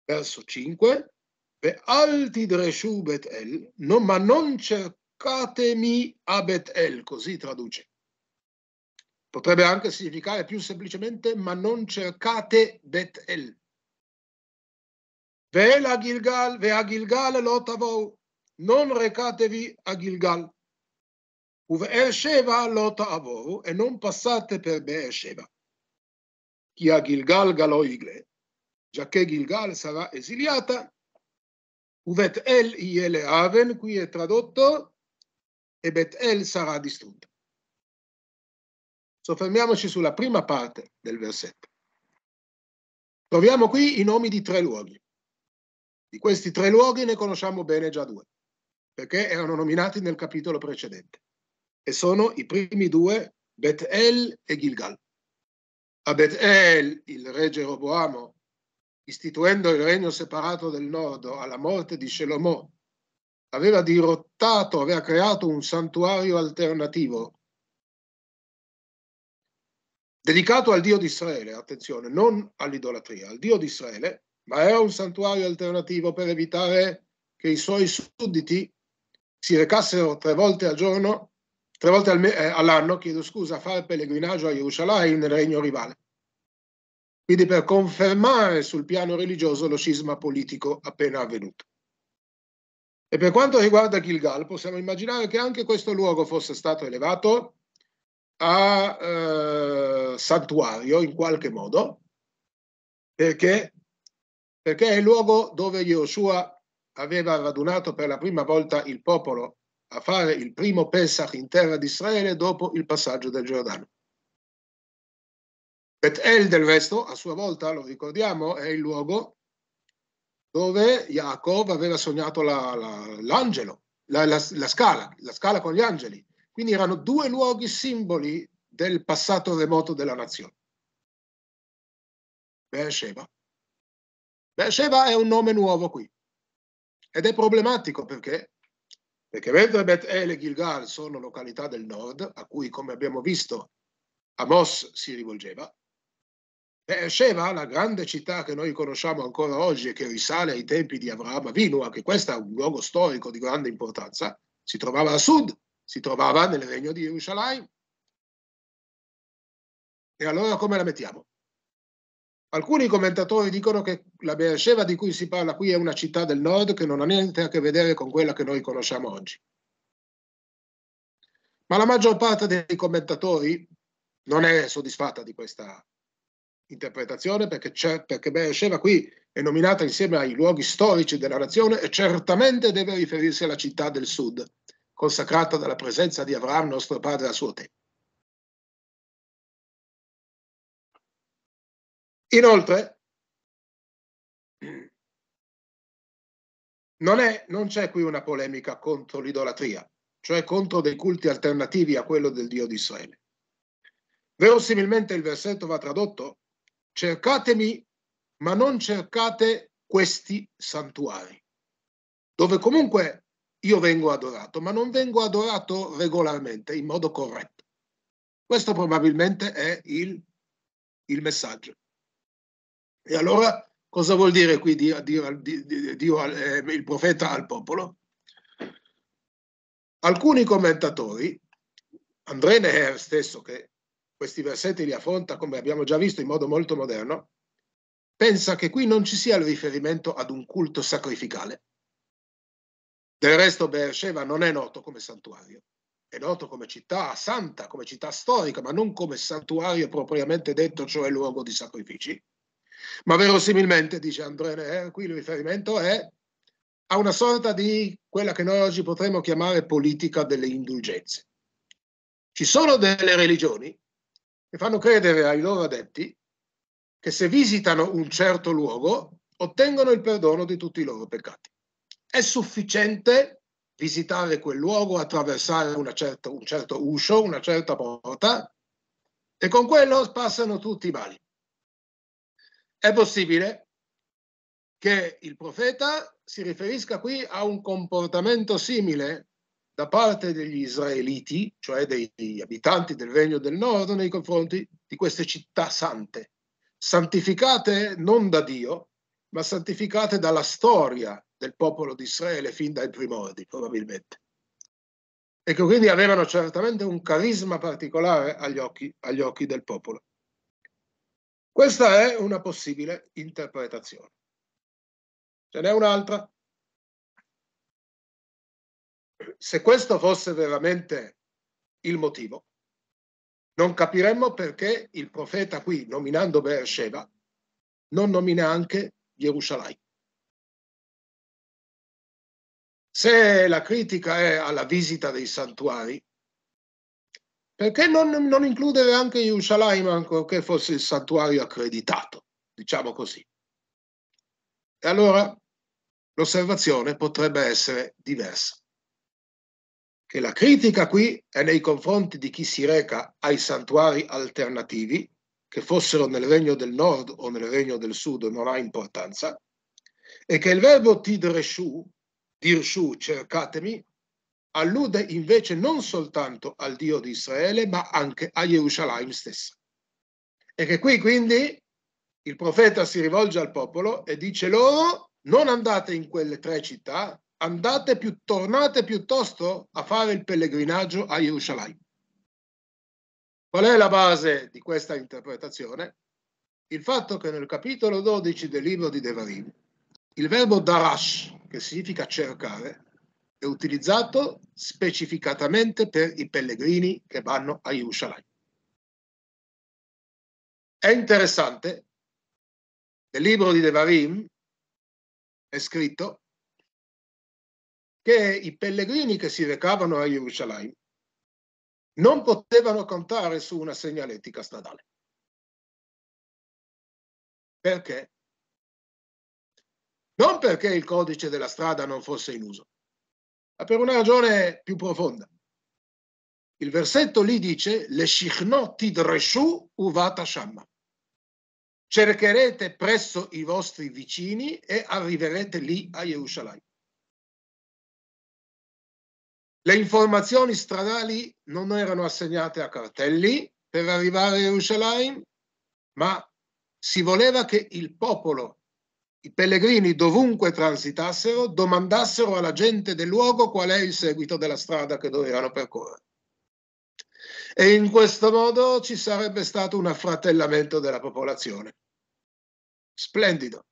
Verso 5. Alti dreshu Betel, no, ma non cercatemi a Betel, così traduce. Potrebbe anche significare più semplicemente, ma non cercate Betel. Ve la Gilgal, ve a Gilgal lotavou, non recatevi a Gilgal. Uve Sheva lotavou, e non passate per Beersheba chi ha Gilgal Galoigle, giacché Gilgal sarà esiliata, Uvet El Iele Aven, qui è tradotto, e Bet El sarà distrutta. Soffermiamoci sulla prima parte del versetto. Troviamo qui i nomi di tre luoghi. Di questi tre luoghi ne conosciamo bene già due, perché erano nominati nel capitolo precedente, e sono i primi due, Bet El e Gilgal. A Bet-El il re Geroboamo, istituendo il regno separato del nord alla morte di Shelomò, aveva dirottato, aveva creato un santuario alternativo dedicato al Dio di Israele, attenzione, non all'idolatria, al Dio di Israele, ma era un santuario alternativo per evitare che i suoi sudditi si recassero tre volte al giorno tre volte al me- eh, all'anno, chiedo scusa, fa il pellegrinaggio a Jerusalem nel regno rivale. Quindi per confermare sul piano religioso lo scisma politico appena avvenuto. E per quanto riguarda Gilgal, possiamo immaginare che anche questo luogo fosse stato elevato a eh, santuario in qualche modo, perché, perché è il luogo dove Yoshua aveva radunato per la prima volta il popolo a fare il primo Pesach in terra di Israele dopo il passaggio del Giordano. Betel del resto, a sua volta, lo ricordiamo, è il luogo dove Jacob aveva sognato la, la, l'angelo, la, la, scala, la scala con gli angeli. Quindi erano due luoghi simboli del passato remoto della nazione. Beersheba. Beersheba è un nome nuovo qui ed è problematico perché perché mentre Bet El e Gilgal sono località del nord, a cui, come abbiamo visto, Amos si rivolgeva, Beersheba, la grande città che noi conosciamo ancora oggi e che risale ai tempi di Abramo Avinu, anche questo è un luogo storico di grande importanza, si trovava a sud, si trovava nel regno di Jerusalem. E allora come la mettiamo? Alcuni commentatori dicono che la Beersheba di cui si parla qui è una città del nord che non ha niente a che vedere con quella che noi conosciamo oggi. Ma la maggior parte dei commentatori non è soddisfatta di questa interpretazione perché, perché Beersheba qui è nominata insieme ai luoghi storici della nazione e certamente deve riferirsi alla città del sud, consacrata dalla presenza di Avram, nostro padre, a suo tempo. Inoltre, non, è, non c'è qui una polemica contro l'idolatria, cioè contro dei culti alternativi a quello del Dio di Israele. Verosimilmente il versetto va tradotto, cercatemi, ma non cercate questi santuari, dove comunque io vengo adorato, ma non vengo adorato regolarmente, in modo corretto. Questo probabilmente è il, il messaggio. E allora cosa vuol dire qui Dio, Dio, Dio, Dio eh, il profeta al popolo? Alcuni commentatori, André Neher stesso, che questi versetti li affronta, come abbiamo già visto, in modo molto moderno, pensa che qui non ci sia il riferimento ad un culto sacrificale. Del resto Beersheba non è noto come santuario, è noto come città santa, come città storica, ma non come santuario propriamente detto, cioè luogo di sacrifici. Ma verosimilmente, dice André Neher, qui il riferimento è a una sorta di quella che noi oggi potremmo chiamare politica delle indulgenze. Ci sono delle religioni che fanno credere ai loro adepti che se visitano un certo luogo ottengono il perdono di tutti i loro peccati. È sufficiente visitare quel luogo, attraversare certa, un certo uscio, una certa porta e con quello passano tutti i mali. È possibile che il profeta si riferisca qui a un comportamento simile da parte degli israeliti, cioè degli abitanti del Regno del Nord, nei confronti di queste città sante, santificate non da Dio, ma santificate dalla storia del popolo di Israele fin dai primordi, probabilmente. E ecco, che quindi avevano certamente un carisma particolare agli occhi, agli occhi del popolo. Questa è una possibile interpretazione. Ce n'è un'altra. Se questo fosse veramente il motivo, non capiremmo perché il profeta qui, nominando Beersheba, non nomina anche Gerusalemme. Se la critica è alla visita dei santuari, perché non, non includere anche Yerushalayim, ancorché fosse il santuario accreditato, diciamo così? E allora l'osservazione potrebbe essere diversa. Che la critica qui è nei confronti di chi si reca ai santuari alternativi, che fossero nel regno del nord o nel regno del sud, non ha importanza, e che il verbo tidreshu, dirshu, cercatemi, allude invece non soltanto al Dio di Israele, ma anche a Gerusalemme stessa. E che qui quindi il profeta si rivolge al popolo e dice loro non andate in quelle tre città, andate più, tornate piuttosto a fare il pellegrinaggio a Gerusalemme. Qual è la base di questa interpretazione? Il fatto che nel capitolo 12 del libro di Devarim il verbo darash, che significa cercare, è utilizzato specificatamente per i pellegrini che vanno a Jerusalem. È interessante, nel libro di Devarim è scritto che i pellegrini che si recavano a Jerusalem non potevano contare su una segnaletica stradale. Perché? Non perché il codice della strada non fosse in uso, ma per una ragione più profonda. Il versetto lì dice, le tidreshu uvata shamma. Cercherete presso i vostri vicini e arriverete lì a Gerusalemme. Le informazioni stradali non erano assegnate a cartelli per arrivare a Gerusalemme, ma si voleva che il popolo i pellegrini dovunque transitassero domandassero alla gente del luogo qual è il seguito della strada che dovevano percorrere. E in questo modo ci sarebbe stato un affratellamento della popolazione. Splendido.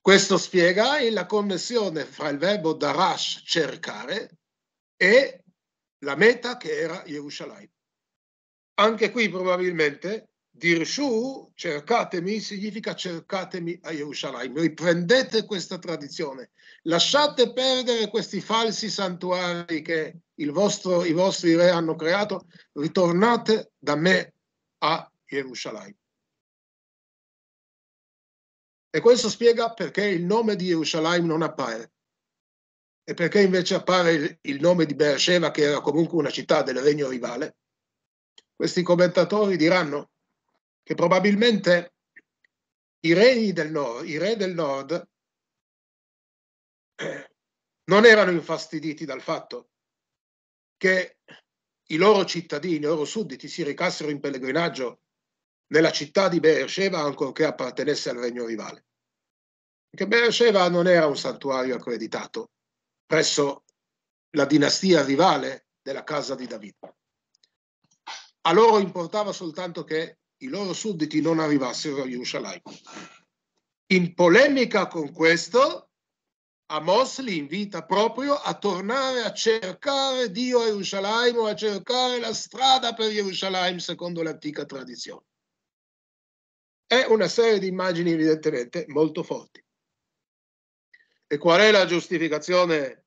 Questo spiega la connessione fra il verbo darash, cercare, e la meta che era Gerusalemme. Anche qui probabilmente Dirshu, cercatemi, significa cercatemi a Gerusalemme, riprendete questa tradizione, lasciate perdere questi falsi santuari che vostro, i vostri re hanno creato, ritornate da me a Gerusalemme. E questo spiega perché il nome di Gerusalemme non appare e perché invece appare il, il nome di Beersheba, che era comunque una città del regno rivale. Questi commentatori diranno che probabilmente i regni del nord, i re del nord eh, non erano infastiditi dal fatto che i loro cittadini, i loro sudditi si recassero in pellegrinaggio nella città di Beersheba ancorché appartenesse al regno rivale. Perché Beersheba non era un santuario accreditato presso la dinastia rivale della casa di Davide. A loro importava soltanto che i loro sudditi non arrivassero a Yerushalayim. In polemica con questo, Amos li invita proprio a tornare a cercare Dio a Yerushalayim o a cercare la strada per Yerushalayim secondo l'antica tradizione. È una serie di immagini evidentemente molto forti. E qual è la giustificazione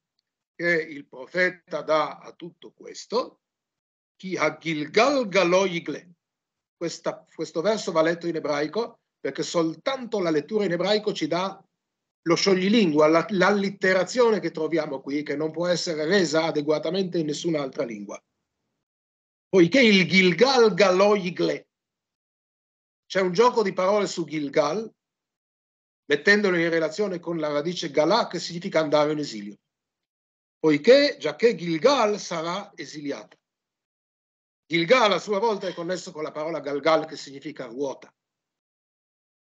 che il profeta dà a tutto questo? Chi ha Gilgal Galoigle, questa, questo verso va letto in ebraico perché soltanto la lettura in ebraico ci dà lo scioglilingua, la, l'allitterazione che troviamo qui, che non può essere resa adeguatamente in nessun'altra lingua. Poiché il Gilgal Galoigle, c'è un gioco di parole su Gilgal, mettendolo in relazione con la radice Galà, che significa andare in esilio. Poiché, già che Gilgal sarà esiliata. Gilgal a sua volta è connesso con la parola galgal che significa ruota.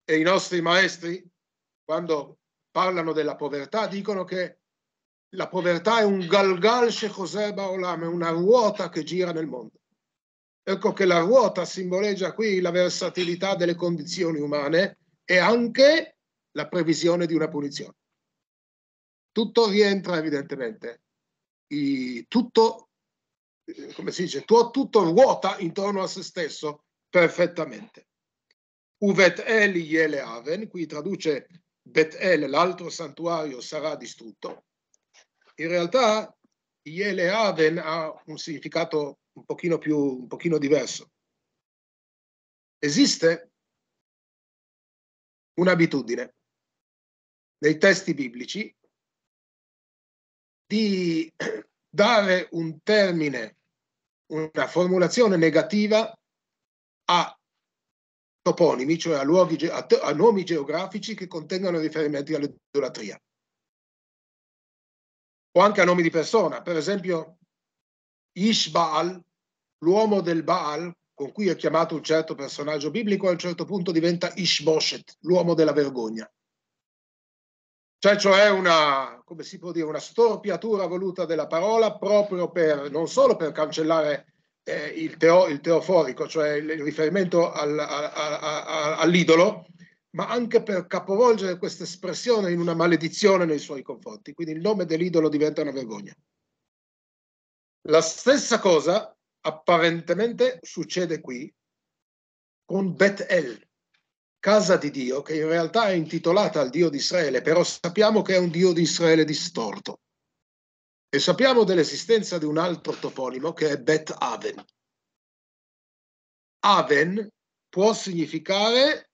E i nostri maestri, quando parlano della povertà, dicono che la povertà è un galgal shechoser baolam, è una ruota che gira nel mondo. Ecco che la ruota simboleggia qui la versatilità delle condizioni umane e anche la previsione di una punizione. Tutto rientra evidentemente, tutto eh, come si dice, tutto ruota intorno a se stesso perfettamente. Uvet El Yele Aven, qui traduce Bet El, l'altro santuario sarà distrutto. In realtà Yele Aven ha un significato un pochino, più, un pochino diverso. Esiste un'abitudine nei testi biblici di dare un termine, una formulazione negativa a toponimi, cioè a, luoghi, a, a nomi geografici che contengano riferimenti all'idolatria. O anche a nomi di persona, per esempio Ishbaal, l'uomo del Baal, con cui è chiamato un certo personaggio biblico, a un certo punto diventa Ishboshet, l'uomo della vergogna. C'è cioè, cioè una, come si può dire, una storpiatura voluta della parola proprio per, non solo per cancellare eh, il, teo, il, teoforico, cioè il, riferimento al, a, a, a, all'idolo, ma anche per capovolgere questa espressione in una maledizione nei suoi confronti. Quindi il nome dell'idolo diventa una vergogna. La stessa cosa apparentemente succede qui con Bet El, casa di Dio, che in realtà è intitolata al Dio di Israele, però sappiamo che è un Dio di Israele distorto. E sappiamo dell'esistenza di un altro toponimo che è Bet Aven. Aven può significare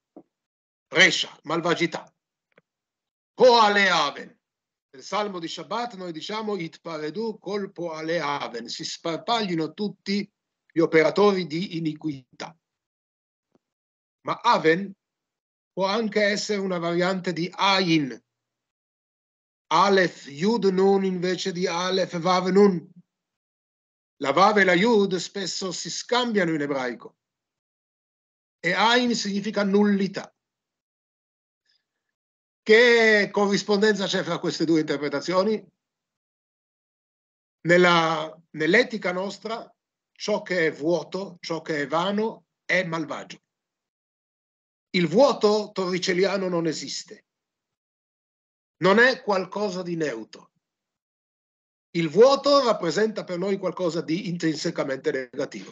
Resha, malvagità. Poale Aven. Nel Salmo di Shabbat noi diciamo Itparedu col Poale Aven, si sparpaglino tutti gli operatori di iniquità. Ma Aven può anche essere una variante di Ayin. Aleph, Yud Nun invece di Aleph, Vav Nun. La Vav e la Yud spesso si scambiano in ebraico e Ain significa nullità. Che corrispondenza c'è fra queste due interpretazioni? Nella, nell'etica nostra ciò che è vuoto, ciò che è vano è malvagio. Il vuoto torriceliano non esiste. Non è qualcosa di neutro. Il vuoto rappresenta per noi qualcosa di intrinsecamente negativo.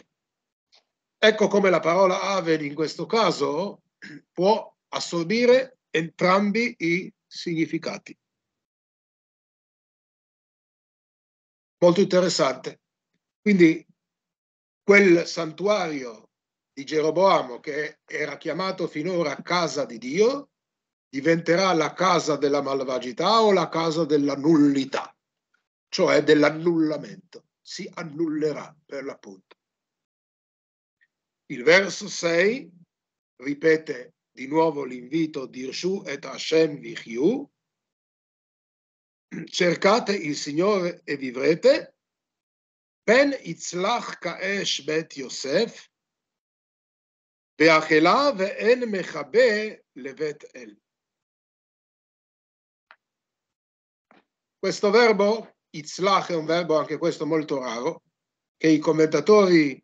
Ecco come la parola Avel in questo caso può assorbire entrambi i significati. Molto interessante. Quindi quel santuario di Geroboamo, che era chiamato finora casa di Dio, diventerà la casa della malvagità o la casa della nullità, cioè dell'annullamento. Si annullerà per l'appunto. Il verso 6 ripete di nuovo l'invito di Dirshu et Hashem Vichyu. cercate il Signore e vivrete, Ben Itzlach Kaesh Bet Yosef, והאכילה ואין מכבה לבית אל. Questo verbo, itzlach, è un verbo anche questo molto raro, che i commentatori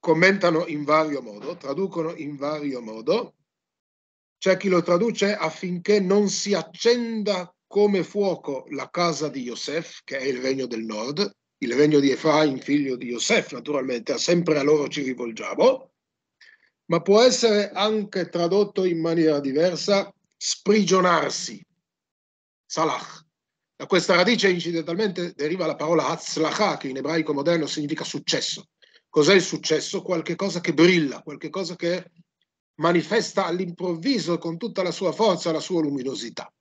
commentano in vario modo, traducono in vario modo. C'è chi lo traduce affinché non si accenda come fuoco la casa di Yosef, che è il regno del nord, il regno di Efraim, figlio di Yosef, naturalmente, sempre a loro ci rivolgiamo ma può essere anche tradotto in maniera diversa sprigionarsi. Salach. Da questa radice incidentalmente deriva la parola Hatzlacha, che in ebraico moderno significa successo. Cos'è il successo? Qualche cosa che brilla, qualche cosa che manifesta all'improvviso con tutta la sua forza, la sua luminosità.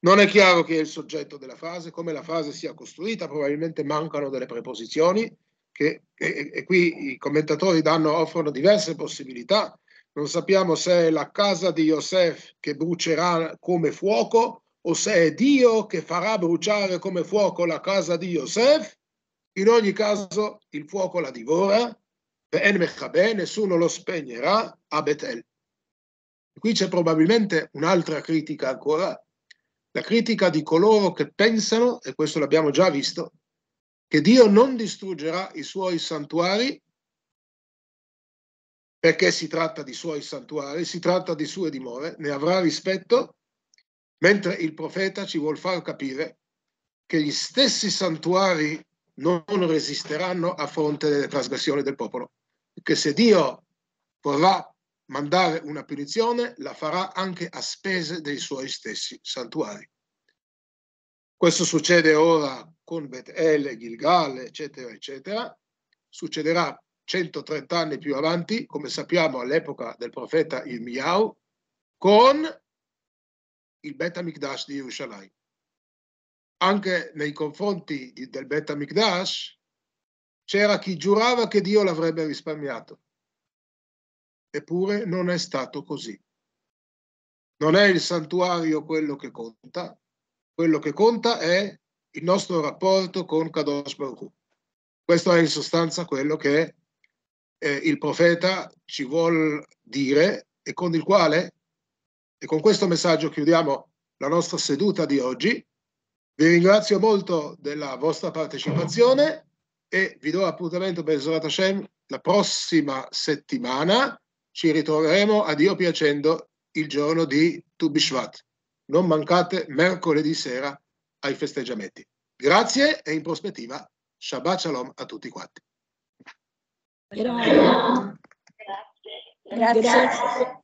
Non è chiaro chi è il soggetto della frase, come la frase sia costruita, probabilmente mancano delle preposizioni, che, che e qui i commentatori danno, offrono diverse possibilità. Non sappiamo se è la casa di Yosef che brucerà come fuoco o se è Dio che farà bruciare come fuoco la casa di Yosef. In ogni caso il fuoco la divora e Mechabe, nessuno lo spegnerà a Betel. Qui c'è probabilmente un'altra critica ancora, la critica di coloro che pensano, e questo l'abbiamo già visto, che Dio non distruggerà i suoi santuari perché si tratta di suoi santuari, si tratta di sue dimore, ne avrà rispetto, mentre il profeta ci vuol far capire che gli stessi santuari non resisteranno a fronte delle trasgressioni del popolo, che se Dio vorrà mandare una punizione, la farà anche a spese dei suoi stessi santuari. Questo succede ora con Bet-El, Gilgal, eccetera, eccetera. Succederà 130 anni più avanti, come sappiamo all'epoca del profeta Miau, con il Bet Amikdash di Yerushalayim. Anche nei confronti del Bet Amikdash c'era chi giurava che Dio l'avrebbe risparmiato. Eppure non è stato così. Non è il santuario quello che conta, quello che conta è il nostro rapporto con Kadosh Baruch. Questo è in sostanza quello che eh, il profeta ci vuol dire e con il quale, e con questo messaggio chiudiamo la nostra seduta di oggi. Vi ringrazio molto della vostra partecipazione e vi do appuntamento per Zorat Hashem la prossima settimana. Ci ritroveremo a Dio piacendo il giorno di Tubishvat. Non mancate mercoledì sera ai festeggiamenti. Grazie e in prospettiva Shabbat Shalom a tutti quanti. Grazie. Grazie. Grazie.